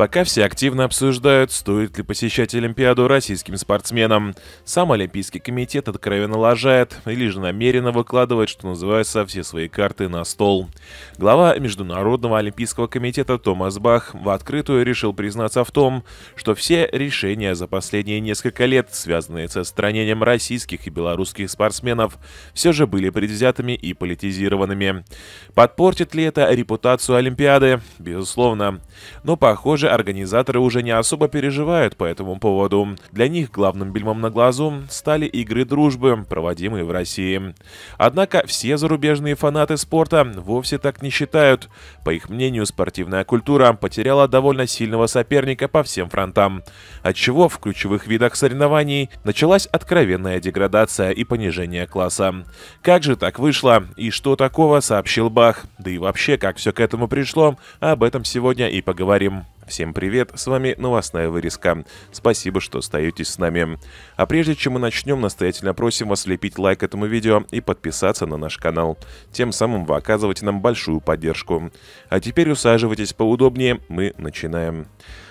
Пока все активно обсуждают, стоит ли посещать Олимпиаду российским спортсменам. Сам Олимпийский комитет откровенно лажает или же намеренно выкладывает, что называется, все свои карты на стол. Глава Международного Олимпийского комитета Томас Бах в открытую решил признаться в том, что все решения за последние несколько лет, связанные с отстранением российских и белорусских спортсменов, все же были предвзятыми и политизированными. Подпортит ли это репутацию Олимпиады? Безусловно. Но, похоже, организаторы уже не особо переживают по этому поводу. Для них главным бельмом на глазу стали игры дружбы, проводимые в России. Однако все зарубежные фанаты спорта вовсе так не считают. По их мнению, спортивная культура потеряла довольно сильного соперника по всем фронтам, отчего в ключевых видах соревнований началась откровенная деградация и понижение класса. Как же так вышло и что такого сообщил Бах? Да и вообще, как все к этому пришло, об этом сегодня и поговорим. Всем привет, с вами новостная вырезка. Спасибо, что остаетесь с нами. А прежде чем мы начнем, настоятельно просим вас лепить лайк этому видео и подписаться на наш канал. Тем самым вы оказываете нам большую поддержку. А теперь усаживайтесь поудобнее, мы начинаем.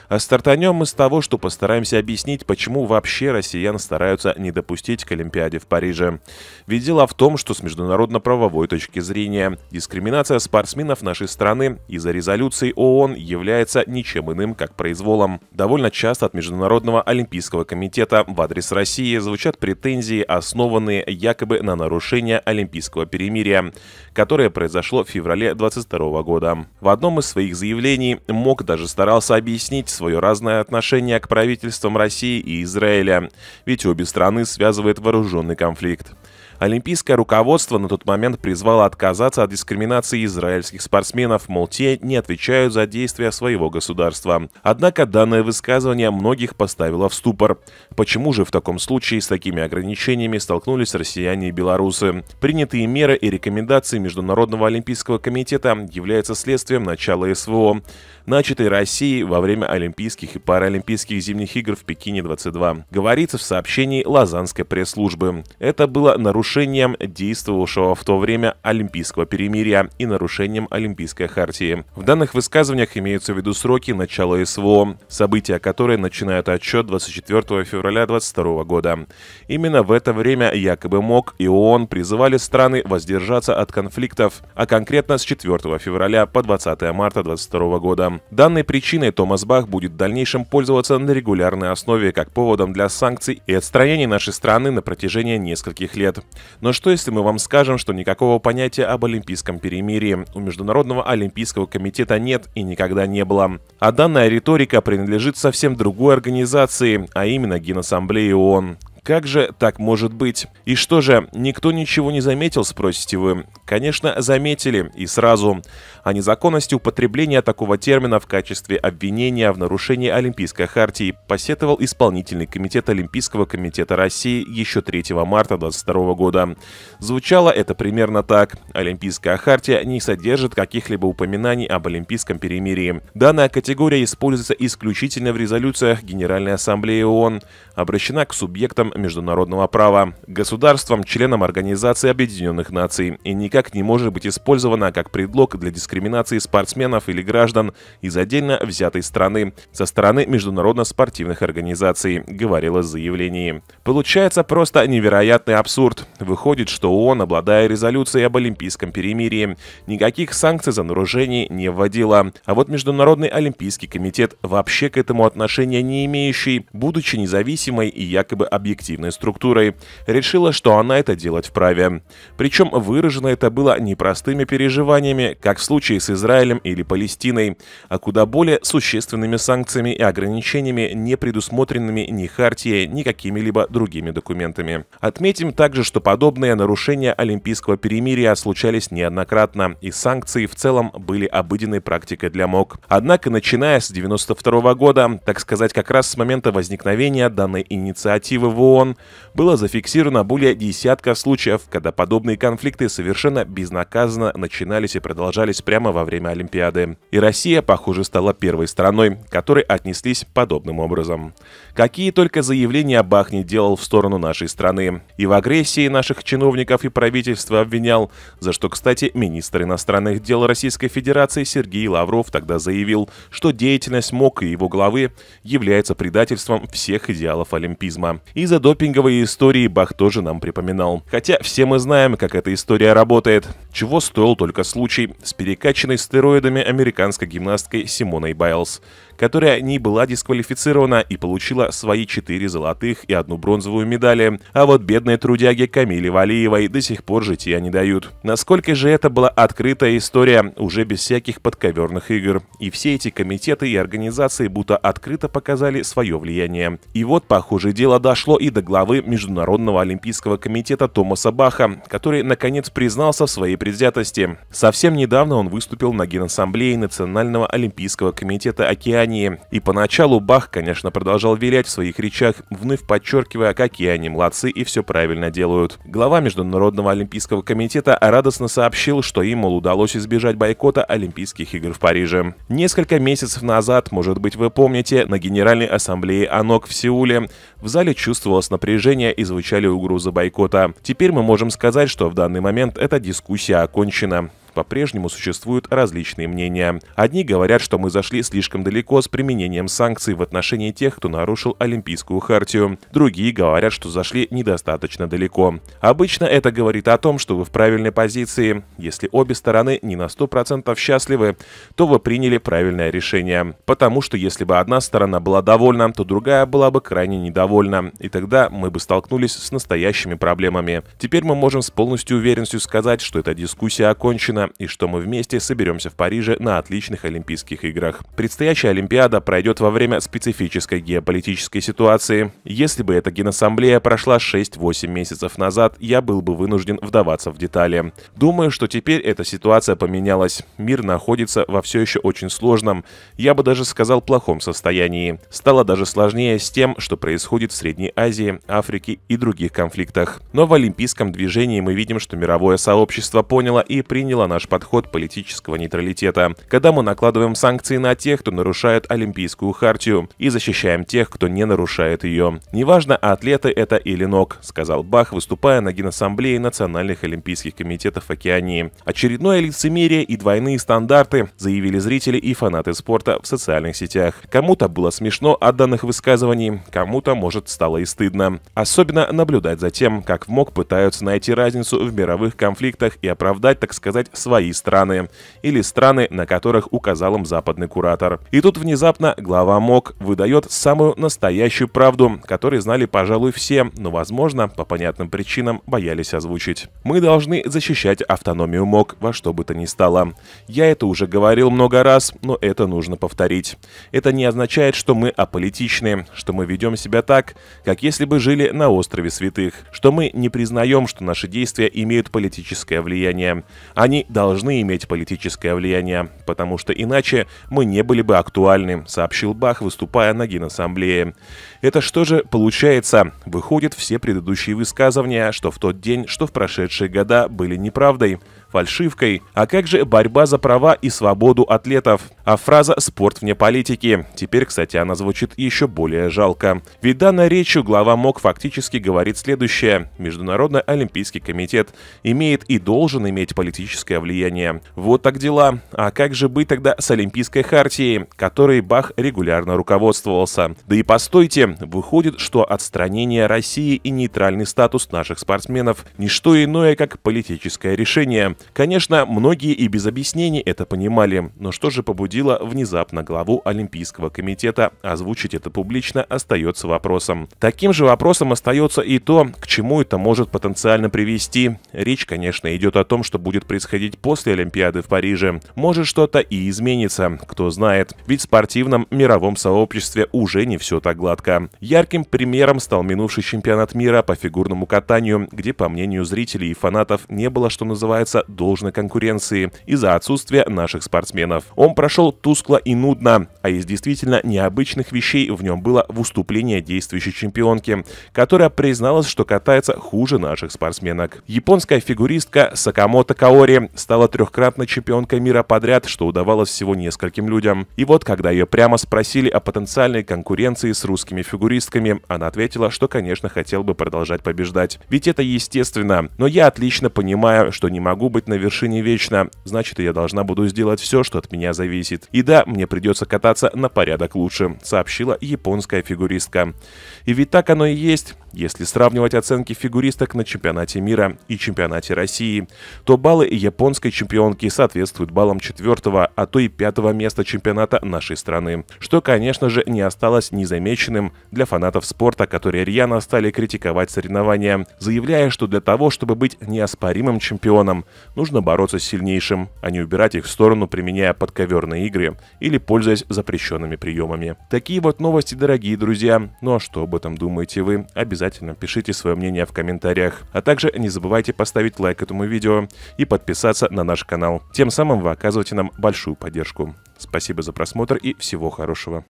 А стартанем мы с того, что постараемся объяснить, почему вообще россиян стараются не допустить к Олимпиаде в Париже. Ведь дело в том, что с международно-правовой точки зрения дискриминация спортсменов нашей страны из-за резолюции ООН является ничем иным, как произволом. Довольно часто от Международного Олимпийского комитета в адрес России звучат претензии, основанные якобы на нарушение Олимпийского перемирия, которое произошло в феврале 2022 года. В одном из своих заявлений МОК даже старался объяснить свое разное отношение к правительствам России и Израиля, ведь обе страны связывает вооруженный конфликт. Олимпийское руководство на тот момент призвало отказаться от дискриминации израильских спортсменов, мол, те не отвечают за действия своего государства. Однако данное высказывание многих поставило в ступор. Почему же в таком случае с такими ограничениями столкнулись россияне и белорусы? Принятые меры и рекомендации Международного Олимпийского комитета являются следствием начала СВО, начатой Россией во время Олимпийских и Паралимпийских зимних игр в Пекине 22. Говорится в сообщении Лазанской пресс-службы. Это было нарушение нарушением действовавшего в то время Олимпийского перемирия и нарушением Олимпийской хартии. В данных высказываниях имеются в виду сроки начала СВО, события которые начинают отчет 24 февраля 2022 года. Именно в это время якобы МОК и ООН призывали страны воздержаться от конфликтов, а конкретно с 4 февраля по 20 марта 2022 года. Данной причиной Томас Бах будет в дальнейшем пользоваться на регулярной основе как поводом для санкций и отстранения нашей страны на протяжении нескольких лет. Но что если мы вам скажем, что никакого понятия об олимпийском перемирии у Международного олимпийского комитета нет и никогда не было? А данная риторика принадлежит совсем другой организации, а именно Генассамблее ООН, как же так может быть? И что же, никто ничего не заметил, спросите вы? Конечно, заметили, и сразу. О незаконности употребления такого термина в качестве обвинения в нарушении Олимпийской хартии посетовал исполнительный комитет Олимпийского комитета России еще 3 марта 2022 года. Звучало это примерно так. Олимпийская хартия не содержит каких-либо упоминаний об Олимпийском перемирии. Данная категория используется исключительно в резолюциях Генеральной Ассамблеи ООН, обращена к субъектам международного права, государством, членом Организации Объединенных Наций и никак не может быть использована как предлог для дискриминации спортсменов или граждан из отдельно взятой страны со стороны международно-спортивных организаций, говорило в заявлении. Получается просто невероятный абсурд. Выходит, что ООН, обладая резолюцией об Олимпийском перемирии, никаких санкций за нарушений не вводила. А вот Международный Олимпийский комитет вообще к этому отношения не имеющий, будучи независимой и якобы объективной коллективной структурой, решила, что она это делать вправе. Причем выражено это было не простыми переживаниями, как в случае с Израилем или Палестиной, а куда более существенными санкциями и ограничениями, не предусмотренными ни Хартией, ни какими-либо другими документами. Отметим также, что подобные нарушения Олимпийского перемирия случались неоднократно, и санкции в целом были обыденной практикой для МОК. Однако, начиная с 1992 года, так сказать, как раз с момента возникновения данной инициативы в ООН было зафиксировано более десятка случаев, когда подобные конфликты совершенно безнаказанно начинались и продолжались прямо во время Олимпиады. И Россия, похоже, стала первой страной, к которой отнеслись подобным образом. Какие только заявления Бах не делал в сторону нашей страны. И в агрессии наших чиновников и правительства обвинял, за что, кстати, министр иностранных дел Российской Федерации Сергей Лавров тогда заявил, что деятельность МОК и его главы является предательством всех идеалов олимпизма. И за допинговые истории Бах тоже нам припоминал. Хотя все мы знаем, как эта история работает. Чего стоил только случай с перекачанной стероидами американской гимнасткой Симоной Байлз которая не была дисквалифицирована и получила свои 4 золотых и одну бронзовую медали. А вот бедной трудяге Камиле Валиевой до сих пор жития не дают. Насколько же это была открытая история, уже без всяких подковерных игр. И все эти комитеты и организации будто открыто показали свое влияние. И вот, похоже, дело дошло и до главы Международного олимпийского комитета Томаса Баха, который, наконец, признался в своей предвзятости. Совсем недавно он выступил на Генассамблее Национального олимпийского комитета Океании компании. И поначалу Бах, конечно, продолжал вилять в своих речах, вновь подчеркивая, какие они молодцы и все правильно делают. Глава Международного Олимпийского комитета радостно сообщил, что им, удалось избежать бойкота Олимпийских игр в Париже. Несколько месяцев назад, может быть, вы помните, на Генеральной Ассамблее АНОК в Сеуле в зале чувствовалось напряжение и звучали угрозы бойкота. Теперь мы можем сказать, что в данный момент эта дискуссия окончена по-прежнему существуют различные мнения. Одни говорят, что мы зашли слишком далеко с применением санкций в отношении тех, кто нарушил Олимпийскую хартию. Другие говорят, что зашли недостаточно далеко. Обычно это говорит о том, что вы в правильной позиции. Если обе стороны не на 100% счастливы, то вы приняли правильное решение. Потому что если бы одна сторона была довольна, то другая была бы крайне недовольна. И тогда мы бы столкнулись с настоящими проблемами. Теперь мы можем с полностью уверенностью сказать, что эта дискуссия окончена, и что мы вместе соберемся в Париже на отличных Олимпийских играх. Предстоящая Олимпиада пройдет во время специфической геополитической ситуации. Если бы эта генассамблея прошла 6-8 месяцев назад, я был бы вынужден вдаваться в детали. Думаю, что теперь эта ситуация поменялась. Мир находится во все еще очень сложном, я бы даже сказал плохом состоянии. Стало даже сложнее с тем, что происходит в Средней Азии, Африке и других конфликтах. Но в олимпийском движении мы видим, что мировое сообщество поняло и приняло наш подход политического нейтралитета, когда мы накладываем санкции на тех, кто нарушает Олимпийскую хартию, и защищаем тех, кто не нарушает ее. Неважно, атлеты это или ног, сказал Бах, выступая на Генассамблее национальных олимпийских комитетов Океании. Очередное лицемерие и двойные стандарты, заявили зрители и фанаты спорта в социальных сетях. Кому-то было смешно от данных высказываний, кому-то, может, стало и стыдно. Особенно наблюдать за тем, как в МОК пытаются найти разницу в мировых конфликтах и оправдать, так сказать, свои страны или страны, на которых указал им западный куратор. И тут внезапно глава МОК выдает самую настоящую правду, которую знали, пожалуй, все, но, возможно, по понятным причинам боялись озвучить. Мы должны защищать автономию МОК во что бы то ни стало. Я это уже говорил много раз, но это нужно повторить. Это не означает, что мы аполитичны, что мы ведем себя так, как если бы жили на острове святых, что мы не признаем, что наши действия имеют политическое влияние. Они должны иметь политическое влияние, потому что иначе мы не были бы актуальны, сообщил Бах, выступая на Генассамблее. Это что же получается? Выходит, все предыдущие высказывания, что в тот день, что в прошедшие года, были неправдой фальшивкой. А как же борьба за права и свободу атлетов? А фраза «спорт вне политики». Теперь, кстати, она звучит еще более жалко. Ведь данной речью глава МОК фактически говорит следующее. Международный олимпийский комитет имеет и должен иметь политическое влияние. Вот так дела. А как же быть тогда с Олимпийской хартией, которой Бах регулярно руководствовался? Да и постойте, выходит, что отстранение России и нейтральный статус наших спортсменов – ничто иное, как политическое решение. Конечно, многие и без объяснений это понимали, но что же побудило внезапно главу Олимпийского комитета озвучить это публично остается вопросом. Таким же вопросом остается и то, к чему это может потенциально привести. Речь, конечно, идет о том, что будет происходить после Олимпиады в Париже. Может что-то и изменится, кто знает. Ведь в спортивном мировом сообществе уже не все так гладко. Ярким примером стал минувший чемпионат мира по фигурному катанию, где, по мнению зрителей и фанатов, не было, что называется, должной конкуренции из-за отсутствия наших спортсменов. Он прошел тускло и нудно, а из действительно необычных вещей в нем было выступление действующей чемпионки, которая призналась, что катается хуже наших спортсменок. Японская фигуристка Сакамото Каори стала трехкратной чемпионкой мира подряд, что удавалось всего нескольким людям. И вот, когда ее прямо спросили о потенциальной конкуренции с русскими фигуристками, она ответила, что, конечно, хотел бы продолжать побеждать. Ведь это естественно. Но я отлично понимаю, что не могу быть на вершине вечно. Значит, я должна буду сделать все, что от меня зависит. И да, мне придется кататься на порядок лучше, сообщила японская фигуристка. И ведь так оно и есть. Если сравнивать оценки фигуристок на чемпионате мира и чемпионате России, то баллы японской чемпионки соответствуют баллам четвертого, а то и пятого места чемпионата нашей страны, что, конечно же, не осталось незамеченным для фанатов спорта, которые рьяно стали критиковать соревнования, заявляя, что для того, чтобы быть неоспоримым чемпионом, нужно бороться с сильнейшим, а не убирать их в сторону, применяя подковерные игры или пользуясь запрещенными приемами. Такие вот новости, дорогие друзья. Ну а что об этом думаете вы? Обязательно пишите свое мнение в комментариях. А также не забывайте поставить лайк этому видео и подписаться на наш канал. Тем самым вы оказываете нам большую поддержку. Спасибо за просмотр и всего хорошего.